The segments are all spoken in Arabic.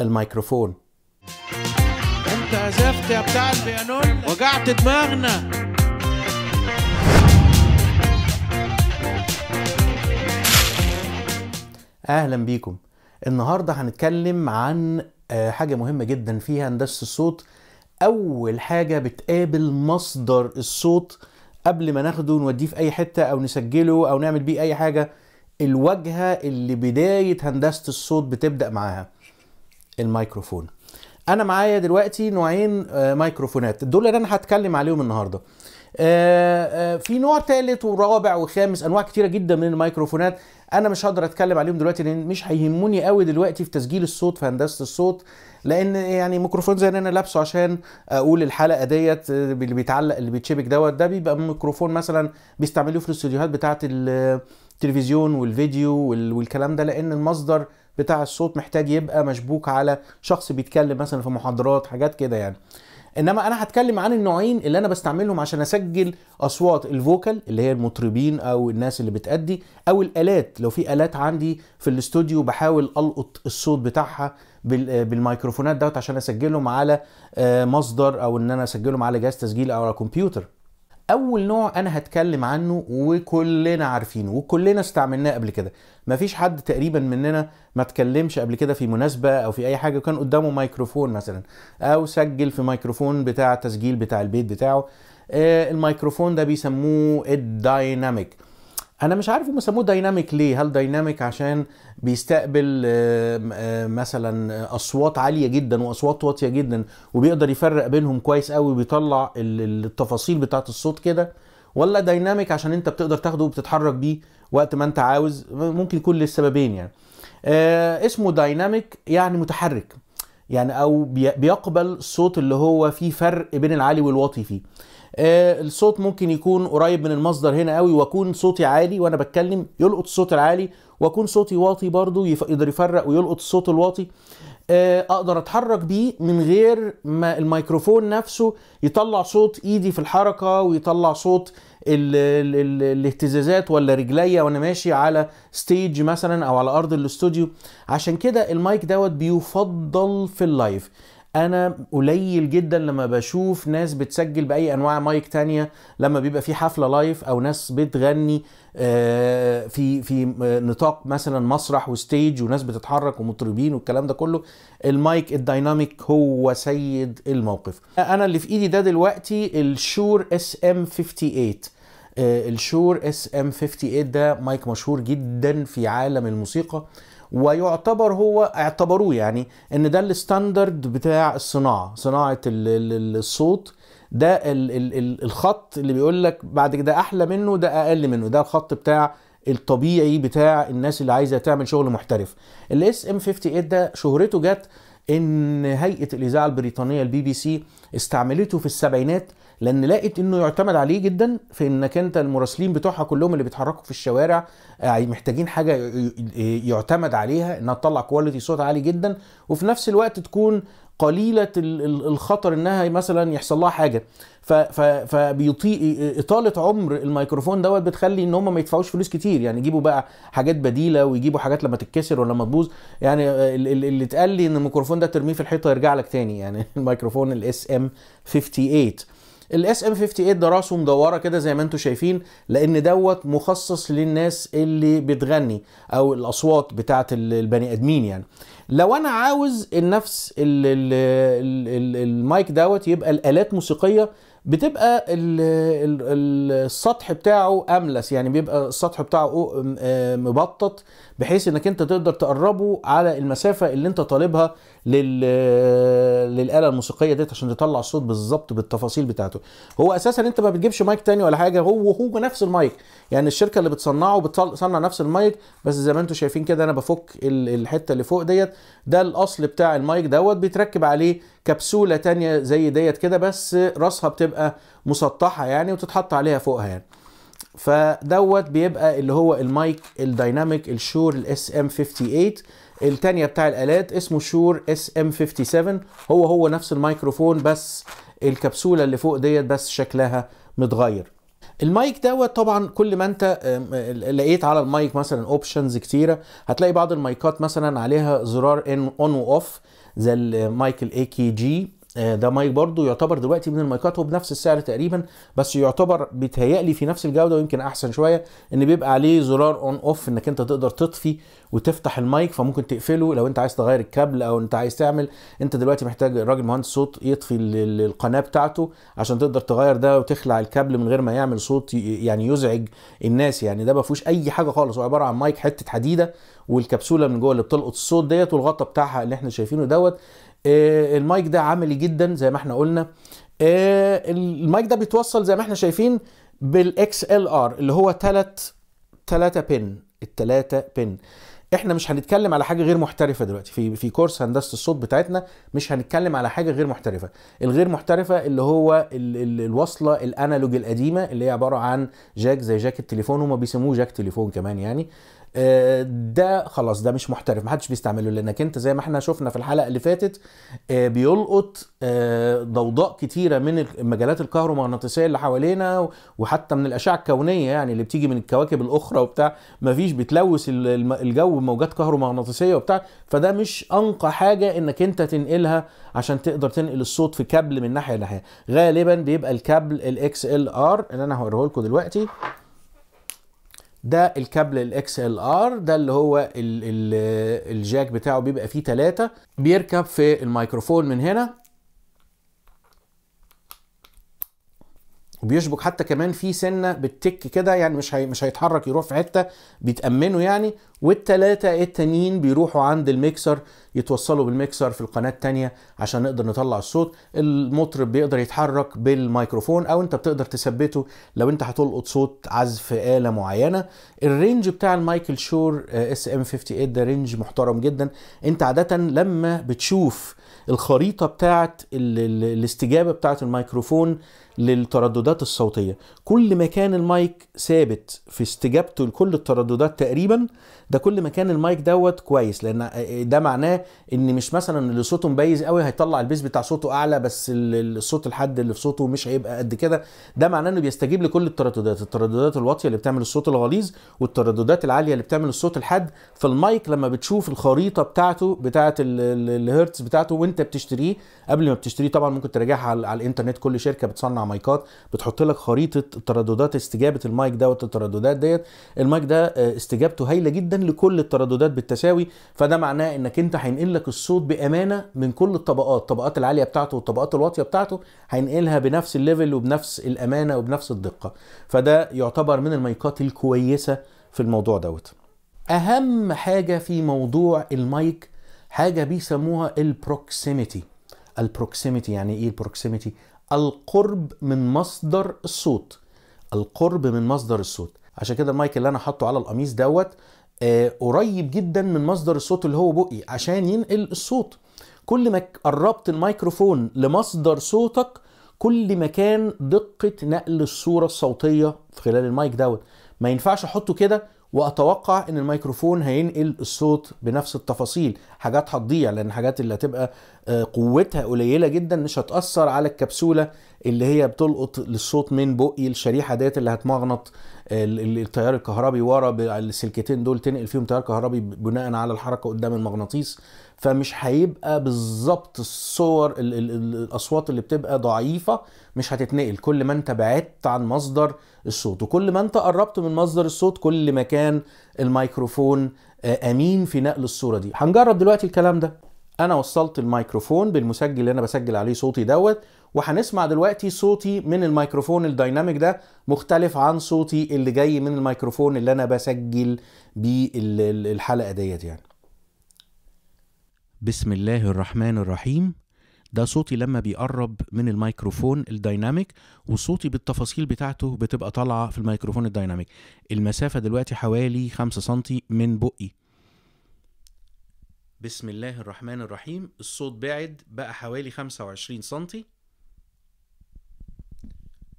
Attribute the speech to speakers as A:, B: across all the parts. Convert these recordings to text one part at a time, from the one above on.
A: الميكروفون انت عزفت يا بتاع البيانون وجعت دماغنا اهلا بيكم النهارده هنتكلم عن آه، حاجه مهمه جدا فيها هندسه الصوت اول حاجه بتقابل مصدر الصوت قبل ما ناخده ونوديه في اي حته او نسجله او نعمل بيه اي حاجه الواجهه اللي بدايه هندسه الصوت بتبدا معاها الميكروفون انا معايا دلوقتي نوعين آه، ميكروفونات دول اللي انا هتكلم عليهم النهارده آه، آه، في نوع ثالث ورابع وخامس انواع كتيره جدا من الميكروفونات انا مش هقدر اتكلم عليهم دلوقتي لان مش هيهموني قوي دلوقتي في تسجيل الصوت في هندسه الصوت لان يعني ميكروفون زي اللي انا لابسه عشان اقول الحلقه ديت اللي بيتعلق اللي بيتشبك دوت ده بيبقى ميكروفون مثلا بيستعملوه في الاستوديوهات بتاعه التلفزيون والفيديو والكلام ده لان المصدر بتاع الصوت محتاج يبقى مشبوك على شخص بيتكلم مثلا في محاضرات حاجات كده يعني انما انا هتكلم عن النوعين اللي انا بستعملهم عشان اسجل اصوات الفوكال اللي هي المطربين او الناس اللي بتادي او الالات لو في الات عندي في الاستوديو بحاول القط الصوت بتاعها بالميكروفونات دوت عشان اسجلهم على آه، مصدر او ان انا اسجلهم على جهاز تسجيل او على كمبيوتر اول نوع انا هتكلم عنه وكلنا عارفينه وكلنا استعملناه قبل كده مفيش حد تقريبا مننا ما اتكلمش قبل كده في مناسبه او في اي حاجه وكان قدامه ميكروفون مثلا او سجل في ميكروفون بتاع تسجيل بتاع البيت بتاعه آه، الميكروفون ده بيسموه الدايناميك انا مش عارف هم سموه دايناميك ليه هل دايناميك عشان بيستقبل مثلا اصوات عاليه جدا واصوات واطيه جدا وبيقدر يفرق بينهم كويس قوي وبيطلع التفاصيل بتاعه الصوت كده ولا دايناميك عشان انت بتقدر تاخده وبتتحرك بيه وقت ما انت عاوز ممكن يكون للسببين يعني آه، اسمه دايناميك يعني متحرك يعني او بيقبل الصوت اللي هو فيه فرق بين العالي والواطي فيه آه الصوت ممكن يكون قريب من المصدر هنا قوي واكون صوتي عالي وانا بتكلم يلقط الصوت العالي واكون صوتي واطي برضو يقدر يفرق ويلقط الصوت الواطي آه اقدر اتحرك بيه من غير ما الميكروفون نفسه يطلع صوت ايدي في الحركه ويطلع صوت الـ الـ الـ الاهتزازات ولا رجليا وانا ماشي على ستيج مثلا او على ارض الاستوديو عشان كده المايك دوت بيفضل في اللايف انا قليل جدا لما بشوف ناس بتسجل باي انواع مايك تانية لما بيبقى في حفله لايف او ناس بتغني آه، في في آه، نطاق مثلا مسرح وستيج وناس بتتحرك ومطربين والكلام ده كله المايك الدايناميك هو سيد الموقف انا اللي في ايدي ده دلوقتي الشور اس ام 58 الشور اس ام 58 ده مايك مشهور جدا في عالم الموسيقى ويعتبر هو اعتبروه يعني ان ده الستاندرد بتاع الصناعه صناعه الصوت ده الخط اللي بيقول لك بعد كده احلى منه ده اقل منه ده الخط بتاع الطبيعي بتاع الناس اللي عايزه تعمل شغل محترف الاس ام 58 ده شهرته جت ان هيئه الاذاعه البريطانيه البي بي سي استعملته في السبعينات لان لقت انه يعتمد عليه جدا في انك انت المراسلين بتوعها كلهم اللي بيتحركوا في الشوارع آه، يعني محتاجين حاجه يعتمد عليها انها تطلع كواليتي صوت عالي جدا وفي نفس الوقت تكون قليله الخطر انها مثلا يحصل لها حاجه فبيطيء اطاله عمر الميكروفون دوت بتخلي ان هم ما يدفعوش فلوس كتير يعني يجيبوا بقى حاجات بديله ويجيبوا حاجات لما تتكسر ولما تبوظ يعني اللي اتقال لي ان الميكروفون ده ترميه في الحيطه يرجع لك تاني يعني الميكروفون الاس ام 58 الاس ام 58 ده راسه مدوره كده زي ما انتم شايفين لان دوت مخصص للناس اللي بتغني او الاصوات بتاعه البني ادمين يعني لو انا عاوز النفس المايك دوت يبقى الالات موسيقيه بتبقى السطح بتاعه املس يعني بيبقى السطح بتاعه آه، مبطط بحيث انك انت تقدر تقربه على المسافه اللي انت طالبها للاله الموسيقيه ديت عشان تطلع الصوت بالظبط بالتفاصيل بتاعته هو اساسا انت ما بتجيبش مايك تاني ولا حاجه هو هو نفس المايك يعني الشركه اللي بتصنعه بتصنع نفس المايك بس زي ما انتم شايفين كده انا بفك الحته اللي فوق ديت ده الاصل بتاع المايك دوت بيتركب عليه كبسوله تانية زي ديت كده بس راسها بتبقى مسطحه يعني وتتحط عليها فوقها يعني فدوت بيبقى اللي هو المايك الدايناميك الشور الاس ام 58 التانية بتاع الالات اسمه شور اس ام 57 هو هو نفس الميكروفون بس الكبسوله اللي فوق ديت بس شكلها متغير المايك دوت طبعا كل ما انت آه، لقيت على المايك مثلا اوبشنز كتيره هتلاقي بعض المايكات مثلا عليها زرار ان اون واوف زي المايك الاي كي جي آه، ده مايك برضو يعتبر دلوقتي من المايكات وبنفس السعر تقريبا بس يعتبر بيتهيألي في نفس الجوده ويمكن احسن شويه ان بيبقى عليه زرار اون اوف انك انت تقدر تطفي وتفتح المايك فممكن تقفله لو انت عايز تغير الكابل او انت عايز تعمل انت دلوقتي محتاج الراجل مهندس صوت يطفي القناه بتاعته عشان تقدر تغير ده وتخلع الكابل من غير ما يعمل صوت يعني يزعج الناس يعني ده ما فيهوش اي حاجه خالص هو عباره عن مايك حته حديده والكبسوله من جوه اللي بتلقط الصوت ديت والغطا بتاعها اللي احنا شايفينه دوت آه، المايك ده عملي جدا زي ما احنا قلنا آه، المايك ده بيتوصل زي ما احنا شايفين بالاكس ال ار اللي هو ثلاث ثلاثه بن الثلاثه بن احنا مش هنتكلم على حاجه غير محترفه دلوقتي في في كورس هندسه الصوت بتاعتنا مش هنتكلم على حاجه غير محترفه الغير محترفه اللي هو ال ال الوصله الانالوج القديمه اللي هي عباره عن جاك زي جاك التليفون وما بيسموه جاك تليفون كمان يعني آه، ده خلاص ده مش محترف محدش بيستعمله لانك انت زي ما احنا شفنا في الحلقه اللي فاتت آه، بيلقط آه، ضوضاء كتيره من المجالات الكهرومغناطيسيه اللي حوالينا وحتى من الاشعه الكونيه يعني اللي بتيجي من الكواكب الاخرى وبتاع مفيش بتلوث الجو بموجات كهرومغناطيسيه وبتاع فده مش انقى حاجه انك انت تنقلها عشان تقدر تنقل الصوت في كابل من ناحيه لناحيه غالبا بيبقى الكابل الاكس ال ار اللي انا هوريه لكم دلوقتي ده الكابل الاكس ال ار ده اللي هو الجاك بتاعه بيبقى فيه ثلاثة بيركب في الميكروفون من هنا وبيشبك حتى كمان في سنه بالتك كده يعني مش مش هيتحرك يروح في حته بيتامنوا يعني والثلاثه التانيين بيروحوا عند الميكسر يتوصلوا بالميكسر في القناه الثانيه عشان نقدر نطلع الصوت المطرب بيقدر يتحرك بالميكروفون او انت بتقدر تثبته لو انت هتلقط صوت عزف اله معينه الرينج بتاع المايكل شور اس ام 58 ده رينج محترم جدا انت عاده لما بتشوف الخريطه بتاعه الاستجابه بتاعه الميكروفون للترددات الصوتية كل ما كان المايك ثابت في استجابته لكل الترددات تقريبا ده كل ما كان المايك دوت كويس لان ده معناه ان مش مثلا اللي صوته مبيز قوي هيطلع البيز بتاع صوته اعلى بس الصوت الحد اللي في صوته مش هيبقى قد كده ده معناه انه بيستجيب لكل الترددات الترددات الواطيه اللي بتعمل الصوت الغليظ والترددات العاليه اللي بتعمل الصوت الحاد فالمايك لما بتشوف الخريطه بتاعته بتاعه الهرتز بتاعته وانت بتشتريه قبل ما بتشتريه طبعا ممكن تراجعها على, على الانترنت كل شركه بتصنع مايكات بتحط لك خريطه ترددات استجابه المايك دوت الترددات ديت المايك ده آه، استجابته هايله جدا بينقل كل الترددات بالتساوي فده معناه انك انت هينقل لك الصوت بامانه من كل الطبقات الطبقات العاليه بتاعته والطبقات الواطيه بتاعته هينقلها بنفس الليفل وبنفس الامانه وبنفس الدقه فده يعتبر من المايكات الكويسه في الموضوع دوت اهم حاجه في موضوع المايك حاجه بيسموها البروكسيميتي البروكسيميتي يعني ايه البروكسيميتي القرب من مصدر الصوت القرب من مصدر الصوت عشان كده المايك اللي انا حاطه على القميص دوت آه، قريب جدا من مصدر الصوت اللي هو بقي عشان ينقل الصوت كل ما قربت الميكروفون لمصدر صوتك كل ما كان دقة نقل الصورة الصوتية في خلال المايك دوت ما ينفعش احطه كده واتوقع ان الميكروفون هينقل الصوت بنفس التفاصيل حاجات هتضيع لان الحاجات اللي هتبقى آه، قوتها قليله جدا مش هتاثر على الكبسوله اللي هي بتلقط للصوت من بقي الشريحه ديت اللي هتمغنط آه، التيار الكهربي ورا السلكتين دول تنقل فيهم تيار كهربي بناء على الحركه قدام المغناطيس فمش هيبقى بالظبط الصور الاصوات اللي بتبقى ضعيفه مش هتتنقل كل ما انت بعدت عن مصدر الصوت وكل ما انت قربت من مصدر الصوت كل ما كان الميكروفون آه، امين في نقل الصوره دي هنجرب دلوقتي الكلام ده انا وصلت الميكروفون بالمسجل اللي انا بسجل عليه صوتي دوت وهنسمع دلوقتي صوتي من الميكروفون الدايناميك ده مختلف عن صوتي اللي جاي من الميكروفون اللي انا بسجل بيه الحلقه ديت يعني بسم الله الرحمن الرحيم ده صوتي لما بيقرب من الميكروفون الدايناميك وصوتي بالتفاصيل بتاعته بتبقى طالعه في الميكروفون الدايناميك المسافه دلوقتي حوالي 5 سم من بقي بسم الله الرحمن الرحيم الصوت بعد بقى حوالي 25 سم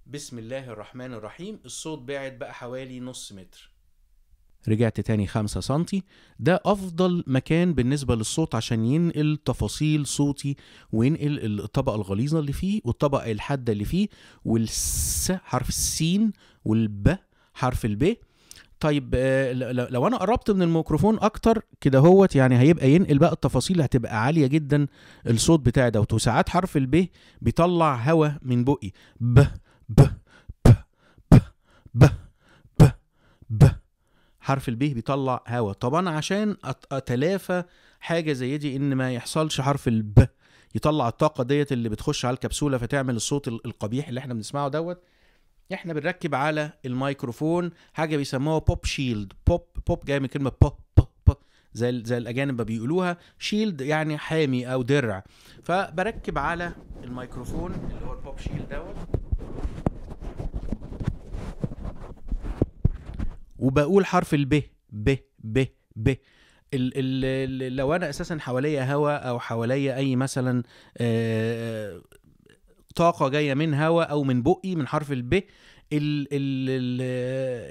A: بسم الله الرحمن الرحيم الصوت بعد بقى حوالي نص متر رجعت تاني 5 سنتي ده أفضل مكان بالنسبة للصوت عشان ينقل تفاصيل صوتي وينقل الطبقة الغليظة اللي فيه والطبقة الحادة اللي فيه والس حرف السين والب حرف الب طيب آه، لو انا قربت من الميكروفون اكتر كده هوت يعني هيبقى ينقل بقى التفاصيل هتبقى عاليه جدا الصوت بتاعي دوت وساعات حرف الب بيطلع هوا من بقي ب ب ب ب ب, ب حرف البيه بيطلع هوا طبعا عشان اتلافى حاجه زي دي ان ما يحصلش حرف الب يطلع الطاقه ديت اللي بتخش على الكبسوله فتعمل الصوت القبيح اللي احنا بنسمعه دوت احنا بنركب على الميكروفون حاجه بيسموها بوب شيلد بوب بوب جاي من كلمه بوب زي زي الاجانب ما بيقولوها شيلد يعني حامي او درع فبركب على الميكروفون اللي هو البوب شيلد دوت وبقول حرف ال ب ب ب ب لو انا اساسا حواليا هواء او حواليا اي مثلا آه، طاقه جايه من هواء او من بقي من حرف ب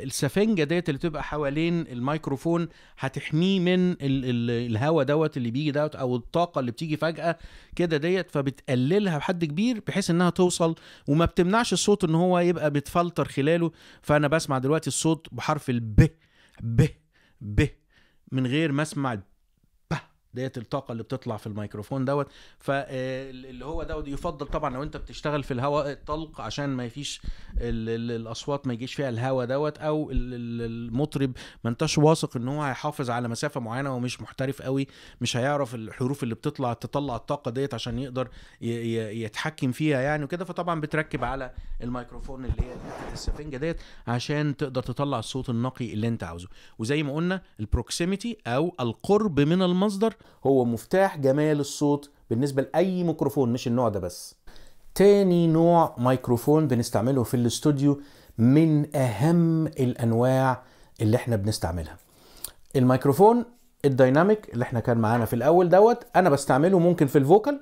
A: السفنجه ديت اللي تبقى حوالين الميكروفون هتحميه من ال الهواء دوت اللي بيجي دوت او الطاقه اللي بتيجي فجاه كده ديت فبتقللها بحد كبير بحيث انها توصل وما بتمنعش الصوت ان هو يبقى بتفلتر خلاله فانا بسمع دلوقتي الصوت بحرف الب ب ب من غير ما اسمع ديت الطاقه اللي بتطلع في الميكروفون دوت فاللي آه، هو دوت يفضل طبعا لو انت بتشتغل في الهواء الطلق عشان ما فيش الاصوات ما يجيش فيها الهواء دوت او المطرب ما انتش واثق ان هو هيحافظ على مسافه معينه ومش محترف قوي مش هيعرف الحروف اللي بتطلع تطلع الطاقه ديت عشان يقدر يتحكم فيها يعني وكده فطبعا بتركب على الميكروفون اللي هي السفنجه ديت عشان تقدر تطلع الصوت النقي اللي انت عاوزه وزي ما قلنا البروكسيميتي او القرب من المصدر هو مفتاح جمال الصوت بالنسبة لأي ميكروفون مش النوع ده بس تاني نوع ميكروفون بنستعمله في الاستوديو من أهم الأنواع اللي احنا بنستعملها الميكروفون الدايناميك اللي احنا كان معانا في الأول دوت أنا بستعمله ممكن في الفوكال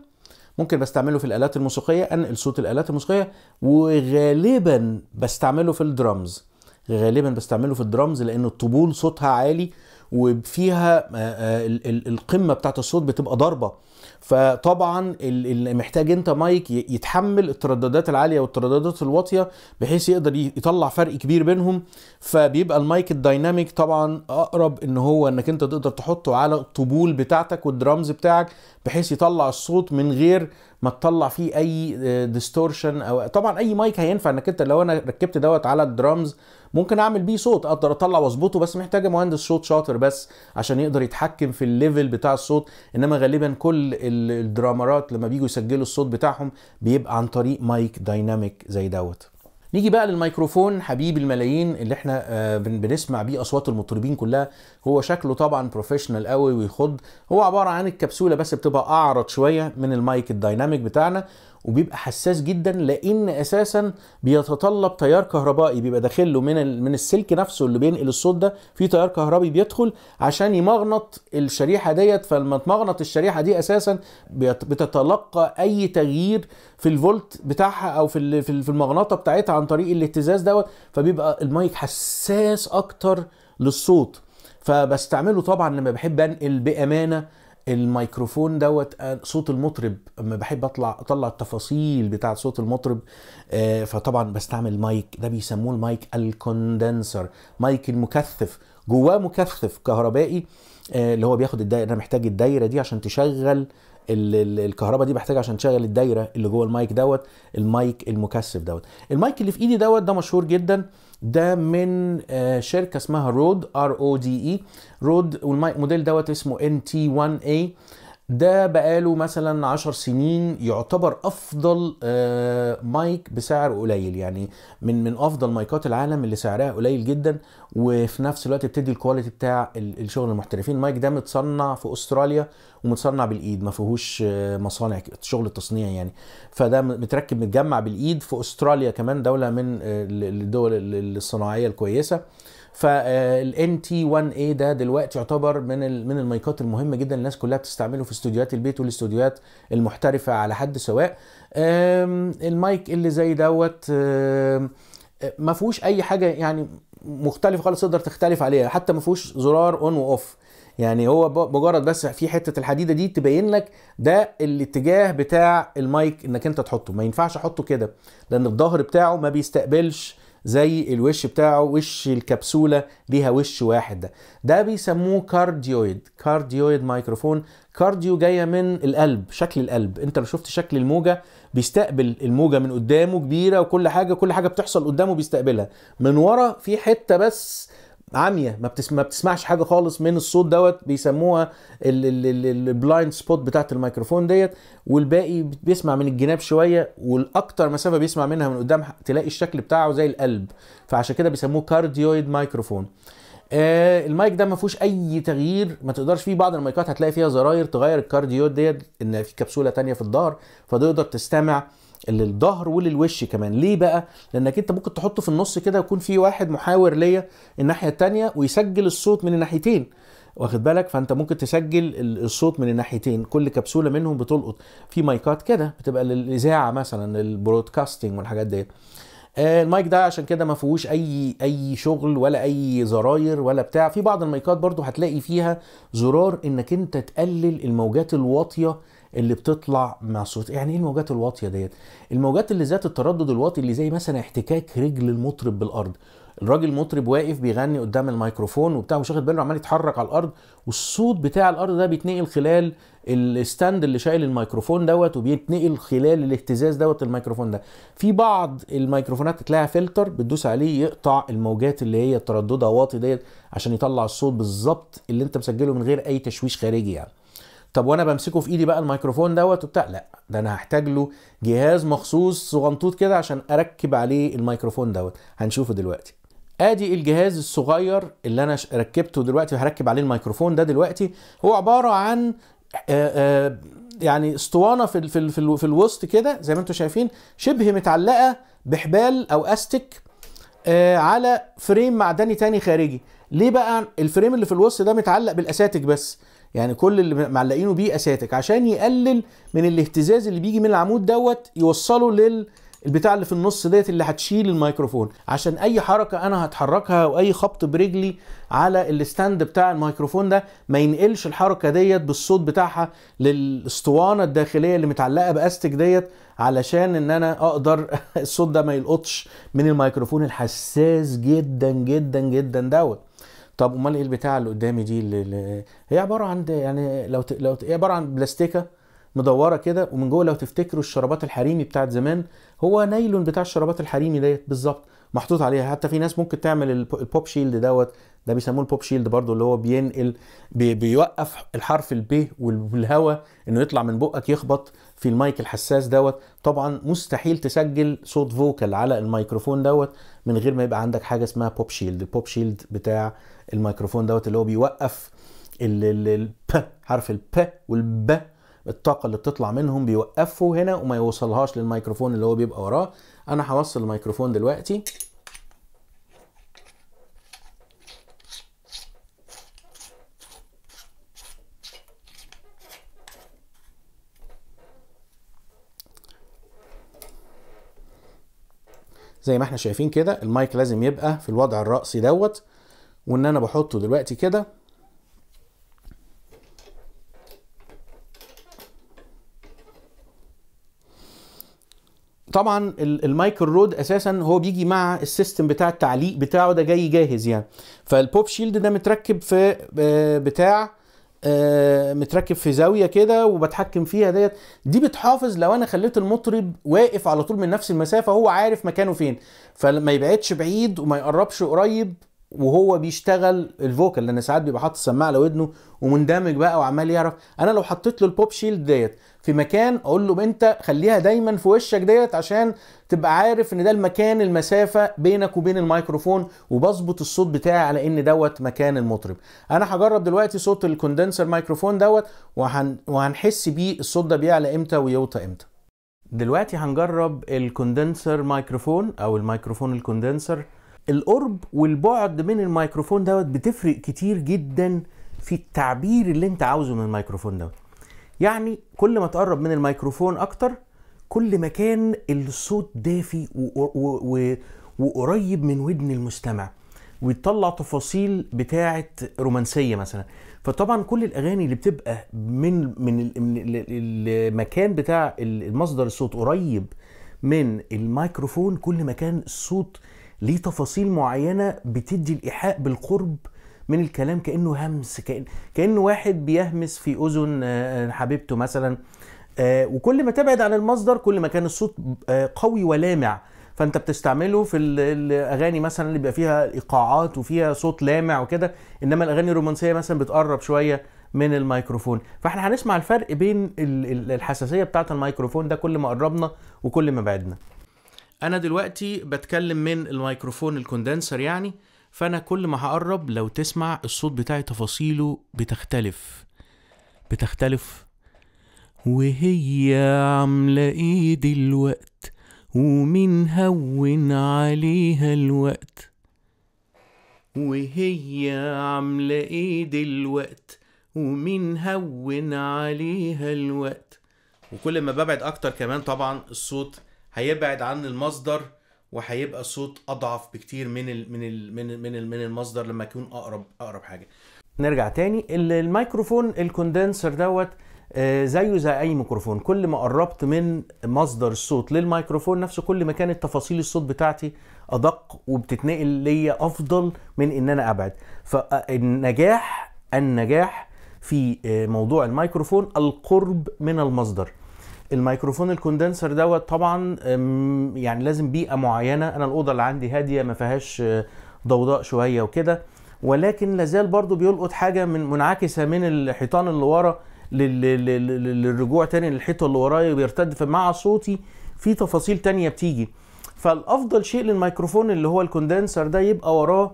A: ممكن بستعمله في الآلات الموسيقية أنقل صوت الآلات الموسيقية وغالبا بستعمله في الدرامز غالبا بستعمله في الدرامز لأن الطبول صوتها عالي وفيها آه، آه، القمه بتاعت الصوت بتبقى ضاربه فطبعا اللي محتاج انت مايك يتحمل الترددات العاليه والترددات الواطيه بحيث يقدر يطلع فرق كبير بينهم فبيبقى المايك الدايناميك طبعا اقرب ان هو انك انت تقدر تحطه على الطبول بتاعتك والدرامز بتاعك بحيث يطلع الصوت من غير ما تطلع فيه اي ديستورشن آه، او طبعا اي مايك هينفع انك انت لو انا ركبت دوت على الدرامز ممكن اعمل بيه صوت اقدر اطلع واظبطه بس محتاجه مهندس صوت شاطر بس عشان يقدر يتحكم في الليفل بتاع الصوت انما غالبا كل الدرامرات لما بييجوا يسجلوا الصوت بتاعهم بيبقى عن طريق مايك دايناميك زي دوت نيجي بقى للميكروفون حبيب الملايين اللي احنا آه، بنسمع بيه اصوات المطربين كلها هو شكله طبعا بروفيشنال قوي ويخض هو عباره عن الكبسوله بس بتبقى اعرض شويه من المايك الدايناميك بتاعنا وبيبقى حساس جدا لان اساسا بيتطلب تيار كهربائي بيبقى داخل له من من السلك نفسه اللي بينقل الصوت ده في تيار كهربي بيدخل عشان يمغنط الشريحه ديت فلما تمغنط الشريحه دي اساسا بتتلقى اي تغيير في الفولت بتاعها او في في المغناطه بتاعتها عن طريق الاهتزاز دوت فبيبقى المايك حساس اكتر للصوت فبستعمله طبعا لما بحب انقل بامانه الميكروفون دوت صوت المطرب اما بحب اطلع اطلع التفاصيل بتاعت صوت المطرب آه، فطبعا بستعمل مايك ده بيسموه المايك الكوندنسر مايك المكثف جواه مكثف كهربائي آه، اللي هو بياخد الدايره انا محتاج الدايره دي عشان تشغل الكهرباء دي بحتاجها عشان تشغل الدايره اللي جوه المايك دوت المايك المكثف دوت المايك اللي في ايدي دوت ده مشهور جدا ده من آه، شركه اسمها رود ار او دي اي رود والمايك موديل دوت اسمه ان تي 1 اي ده بقاله مثلا 10 سنين يعتبر افضل آه، مايك بسعر قليل يعني من من افضل مايكات العالم اللي سعرها قليل جدا وفي نفس الوقت بتدي الكواليتي بتاع الشغل المحترفين المايك ده متصنع في استراليا ومتصنع بالايد ما فيهوش آه، مصانع شغل التصنيع يعني فده متركب متجمع بالايد في استراليا كمان دوله من الدول آه، الصناعيه الكويسه فالان تي 1 اي ده دلوقتي يعتبر من من المايكات المهمه جدا الناس كلها بتستعمله في استوديوهات البيت والاستوديوهات المحترفه على حد سواء المايك اللي زي دوت ما فيهوش اي حاجه يعني مختلفه خالص تقدر تختلف عليها حتى ما فيهوش زرار اون واوف يعني هو مجرد بس في حته الحديده دي تبين لك ده الاتجاه بتاع المايك انك انت تحطه ما ينفعش احطه كده لان الظهر بتاعه ما بيستقبلش زي الوش بتاعه وش الكبسوله ليها وش واحد ده ده بيسموه كارديويد كارديويد مايكروفون كارديو جايه من القلب شكل القلب انت لو شفت شكل الموجه بيستقبل الموجه من قدامه كبيره وكل حاجه كل حاجه بتحصل قدامه بيستقبلها من ورا في حته بس عاميه ما, ما بتسمعش حاجه خالص من الصوت دوت بيسموها البلايند سبوت بتاعت الميكروفون ديت والباقي بيسمع من الجناب شويه والاكتر مسافه بيسمع منها من قدام تلاقي الشكل بتاعه زي القلب فعشان كده بيسموه كارديويد مايكروفون آه المايك ده ما فيهوش اي تغيير ما تقدرش فيه بعض المايكات هتلاقي فيها زراير تغير الكارديويد ديت ان في كبسوله تانية في الظهر فتقدر تستمع للظهر وللوش كمان ليه بقى لانك انت ممكن تحطه في النص كده يكون في واحد محاور ليا الناحيه الثانيه ويسجل الصوت من الناحيتين واخد بالك فانت ممكن تسجل الصوت من الناحيتين كل كبسوله منهم بتلقط في مايكات كده بتبقى للاذاعه مثلا البرودكاستنج والحاجات ديت آه، المايك ده عشان كده ما فيهوش اي اي شغل ولا اي زراير ولا بتاع في بعض المايكات برضو هتلاقي فيها زرار انك انت تقلل الموجات الواطيه اللي بتطلع مع الصوت يعني ايه الموجات الواطيه ديت الموجات اللي ذات التردد الواطي اللي زي مثلا احتكاك رجل المطرب بالارض الراجل مطرب واقف بيغني قدام الميكروفون وبتاع مش واخد باله عمال يتحرك على الارض والصوت بتاع الارض ده بيتنقل خلال الستاند اللي شايل الميكروفون دوت وبيتنقل خلال الاهتزاز دوت الميكروفون ده في بعض الميكروفونات تلاقيها فلتر بتدوس عليه يقطع الموجات اللي هي ترددها واطي ديت عشان يطلع الصوت بالظبط اللي انت مسجله من غير اي تشويش خارجي يعني طب وانا بمسكه في ايدي بقى الميكروفون دوت وبتاع لا ده انا هحتاج له جهاز مخصوص صغنطوط كده عشان اركب عليه الميكروفون دوت هنشوفه دلوقتي ادي الجهاز الصغير اللي انا ركبته دلوقتي وهركب عليه الميكروفون ده دلوقتي هو عباره عن آآ آآ يعني اسطوانه في في في, في الوسط كده زي ما انتم شايفين شبه متعلقه بحبال او استك على فريم معدني تاني خارجي ليه بقى الفريم اللي في الوسط ده متعلق بالاساتك بس يعني كل اللي معلقينه بيه اساتك عشان يقلل من الاهتزاز اللي بيجي من العمود دوت يوصله لل البتاع اللي في النص ديت اللي هتشيل الميكروفون عشان اي حركه انا هتحركها او اي خبط برجلي على الستاند بتاع الميكروفون ده ما ينقلش الحركه ديت بالصوت بتاعها للاسطوانه الداخليه اللي متعلقه باستك ديت علشان ان انا اقدر الصوت ده ما يلقطش من الميكروفون الحساس جدا جدا جدا دوت طب امال ايه البتاع اللي قدامي دي اللي, اللي هي عباره عن يعني لو ت... لو ت... هي عباره عن بلاستيكه مدوره كده ومن جوه لو تفتكروا الشرابات الحريمي بتاعت زمان هو نايلون بتاع الشرابات الحريمي ديت بالظبط محطوط عليها حتى في ناس ممكن تعمل البوب شيلد دوت ده بيسموه البوب شيلد برضو اللي هو بينقل بي بيوقف الحرف البي والهواء انه يطلع من بقك يخبط في المايك الحساس دوت طبعا مستحيل تسجل صوت فوكال على الميكروفون دوت من غير ما يبقى عندك حاجه اسمها بوب شيلد البوب شيلد بتاع الميكروفون دوت اللي هو بيوقف الب حرف الب والب الطاقه اللي بتطلع منهم بيوقفوا هنا وما يوصلهاش للميكروفون اللي هو بيبقى وراه انا هوصل الميكروفون دلوقتي زي ما احنا شايفين كده المايك لازم يبقى في الوضع الرأسي دوت وان انا بحطه دلوقتي كده طبعا المايك الرود اساسا هو بيجي مع السيستم بتاع التعليق بتاعه ده جاي جاهز يعني فالبوب شيلد ده متركب في آه، بتاع آه، متركب في زاويه كده وبتحكم فيها ديت دي بتحافظ لو انا خليت المطرب واقف على طول من نفس المسافه هو عارف مكانه فين فما يبعدش بعيد وما يقربش قريب وهو بيشتغل الفوكال لان ساعات بيبقى حاطط السماعه على ودنه ومندمج بقى وعمال يعرف انا لو حطيت له البوب شيلد ديت في مكان اقول له انت خليها دايما في وشك ديت عشان تبقى عارف ان ده المكان المسافه بينك وبين الميكروفون وبظبط الصوت بتاعي على ان دوت مكان المطرب انا هجرب دلوقتي صوت الكوندنسر مايكروفون دوت وهن... وهنحس بيه الصوت ده بيعلى امتى ويوطى امتى دلوقتي هنجرب الكوندنسر مايكروفون او الميكروفون الكوندنسر القرب والبعد من الميكروفون دوت بتفرق كتير جدا في التعبير اللي انت عاوزه من الميكروفون دوت يعني كل ما تقرب من الميكروفون اكتر كل ما كان الصوت دافي وقريب من ودن المستمع ويطلع تفاصيل بتاعه رومانسيه مثلا فطبعا كل الاغاني اللي بتبقى من من المكان بتاع المصدر الصوت قريب من الميكروفون كل ما كان الصوت ليه تفاصيل معينه بتدي الايحاء بالقرب من الكلام كانه همس كأن كانه واحد بيهمس في اذن آه، حبيبته مثلا آه، وكل ما تبعد عن المصدر كل ما كان الصوت آه، قوي ولامع فانت بتستعمله في الاغاني مثلا اللي بيبقى فيها ايقاعات وفيها صوت لامع وكده انما الاغاني الرومانسيه مثلا بتقرب شويه من الميكروفون فاحنا هنسمع الفرق بين الحساسيه بتاعه الميكروفون ده كل ما قربنا وكل ما بعدنا انا دلوقتي بتكلم من الميكروفون الكوندنسر يعني فانا كل ما هقرب لو تسمع الصوت بتاعي تفاصيله بتختلف بتختلف وهي عاملة ايه دلوقت ومين هون عليها الوقت وهي عاملة ايه دلوقت ومين هون عليها الوقت وكل ما ببعد اكتر كمان طبعا الصوت هيبعد عن المصدر وهيبقى الصوت اضعف بكتير من الـ من الـ من الـ من, من المصدر لما يكون اقرب اقرب حاجه نرجع تاني الميكروفون الكوندنسر دوت آه، زيه زي اي ميكروفون كل ما قربت من مصدر الصوت للميكروفون نفسه كل ما كانت تفاصيل الصوت بتاعتي ادق وبتتنقل ليا افضل من ان انا ابعد فالنجاح النجاح في آه، موضوع الميكروفون القرب من المصدر الميكروفون الكوندنسر دوت طبعا يعني لازم بيئه معينه انا الاوضه اللي عندي هاديه ما فيهاش آه، ضوضاء شويه وكده ولكن لازال برضو بيلقط حاجه من منعكسه من الحيطان اللي ورا للرجوع تاني للحيطه اللي ورايا بيرتد فمع صوتي في تفاصيل تانية بتيجي فالافضل شيء للميكروفون اللي هو الكوندنسر ده يبقى وراه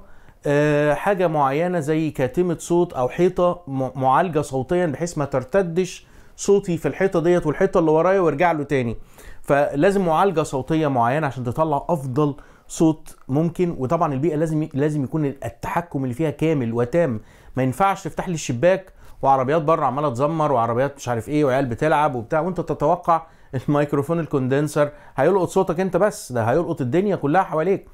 A: آه، حاجه معينه زي كاتمه صوت او حيطه معالجه صوتيا بحيث ما ترتدش صوتي في الحيطه ديت والحيطه اللي ورايا وارجع له تاني فلازم معالجه صوتيه معينه عشان تطلع افضل صوت ممكن وطبعا البيئه لازم لازم يكون التحكم اللي فيها كامل وتام ما ينفعش تفتح لي الشباك وعربيات بره عماله تزمر وعربيات مش عارف ايه وعيال بتلعب وبتاع وانت تتوقع الميكروفون الكوندنسر هيلقط صوتك انت بس ده هيلقط الدنيا كلها حواليك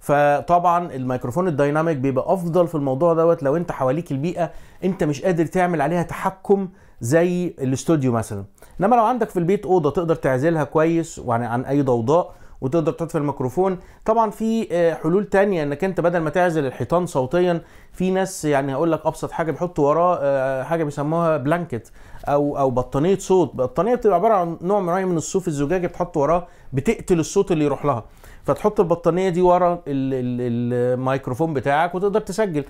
A: فطبعا الميكروفون الدايناميك بيبقى افضل في الموضوع دوت لو انت حواليك البيئه انت مش قادر تعمل عليها تحكم زي الاستوديو مثلا انما لو عندك في البيت اوضه تقدر تعزلها كويس وعن عن اي ضوضاء وتقدر تطفي الميكروفون طبعا في آه، حلول تانية انك انت بدل ما تعزل الحيطان صوتيا في ناس يعني هقول لك ابسط حاجه بيحطوا وراه آه، حاجه بيسموها بلانكت او او بطانيه صوت بطانيه بتبقى عباره عن نوع معين من الصوف الزجاجي بتحط وراه بتقتل الصوت اللي يروح لها فتحط البطانيه دي ورا الميكروفون بتاعك وتقدر تسجل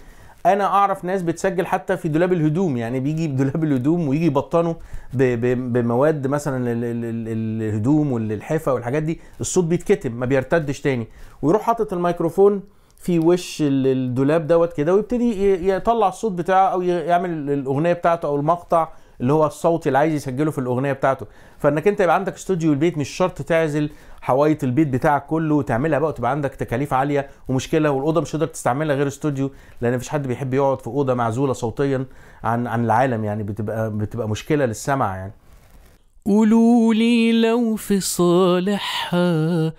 A: انا اعرف ناس بتسجل حتى في دولاب الهدوم يعني بيجي دولاب الهدوم ويجي يبطنه بمواد مثلا الهدوم والحافه والحاجات دي الصوت بيتكتم ما بيرتدش تاني ويروح حاطط الميكروفون في وش الدولاب دوت كده ويبتدي يطلع الصوت بتاعه او يعمل الاغنيه بتاعته او المقطع اللي هو الصوت اللي عايز يسجله في الاغنيه بتاعته فانك انت يبقى عندك استوديو البيت مش شرط تعزل حوايط البيت بتاعك كله وتعملها بقى وتبقى عندك تكاليف عاليه ومشكله والاوضه مش هتقدر تستعملها غير استوديو لان مفيش حد بيحب يقعد في اوضه معزوله صوتيا عن عن العالم يعني بتبقى بتبقى مشكله للسمع يعني قولوا لي لو في صالحها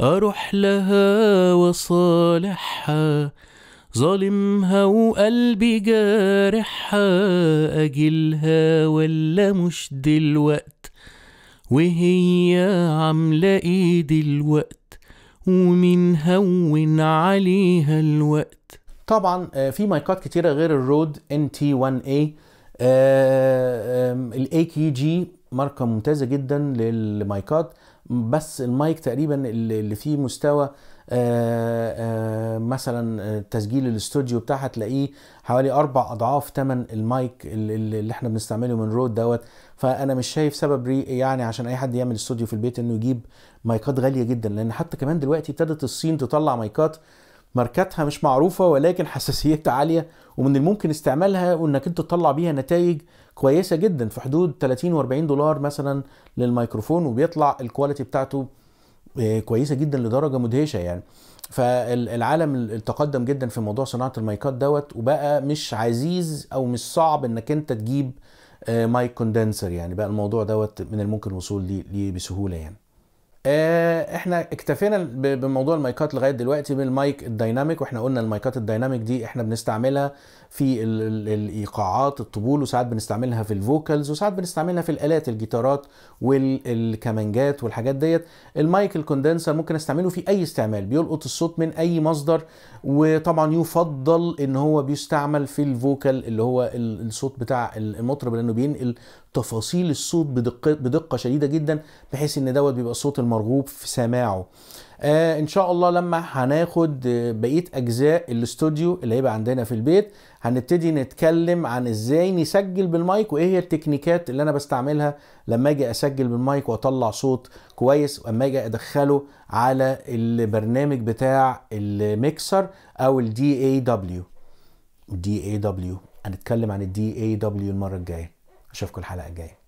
A: اروح لها وصالحها ظالمها وقلبي جارحها أجلها ولا مش دلوقت وهي عاملة ايه دلوقت ومين هون عليها الوقت طبعا آه، في مايكات كتيرة غير الرود NT1A الاي كي جي ماركة ممتازة جدا للمايكات بس المايك تقريبا اللي فيه مستوى آه، آه، مثلا تسجيل الاستوديو بتاعها تلاقيه حوالي اربع اضعاف ثمن المايك اللي احنا بنستعمله من رود دوت فانا مش شايف سبب يعني عشان اي حد يعمل استوديو في البيت انه يجيب مايكات غاليه جدا لان حتى كمان دلوقتي ابتدت الصين تطلع مايكات ماركتها مش معروفه ولكن حساسيتها عاليه ومن الممكن استعمالها وانك انت تطلع بيها نتائج كويسه جدا في حدود 30 و40 دولار مثلا للميكروفون وبيطلع الكواليتي بتاعته آه، كويسه جدا لدرجه مدهشه يعني فالعالم تقدم جدا في موضوع صناعه المايكات دوت وبقى مش عزيز او مش صعب انك انت تجيب آه، مايك كوندنسر يعني بقى الموضوع دوت من الممكن الوصول ليه بسهوله يعني آه، احنا اكتفينا بموضوع المايكات لغايه دلوقتي بالمايك الدايناميك واحنا قلنا المايكات الدايناميك دي احنا بنستعملها في الايقاعات الطبول وساعات بنستعملها في الفوكالز وساعات بنستعملها في الالات الجيتارات والكمانجات والحاجات ديت المايك الكوندنسر ممكن استعمله في اي استعمال بيلقط الصوت من اي مصدر وطبعا يفضل ان هو بيستعمل في الفوكال اللي هو الصوت بتاع المطرب لانه بينقل تفاصيل الصوت بدقه بدقه شديده جدا بحيث ان دوت بيبقى الصوت المرغوب في سماعه آه ان شاء الله لما هناخد آه، بقيه اجزاء الاستوديو اللي هيبقى عندنا في البيت هنبتدي نتكلم عن ازاي نسجل بالمايك وايه هي التكنيكات اللي انا بستعملها لما اجي اسجل بالمايك واطلع صوت كويس واما اجي ادخله على البرنامج بتاع الميكسر او الدي اي دبليو دي اي دبليو هنتكلم عن الدي اي دبليو المره الجايه اشوفكم الحلقه الجايه